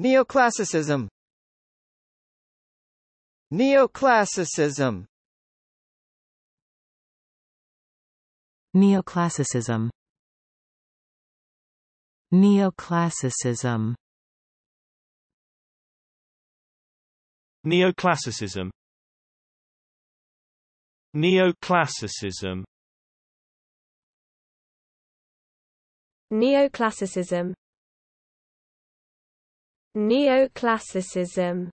Neoclassicism Neoclassicism Neoclassicism Neoclassicism Neoclassicism Neoclassicism Neoclassicism Neoclassicism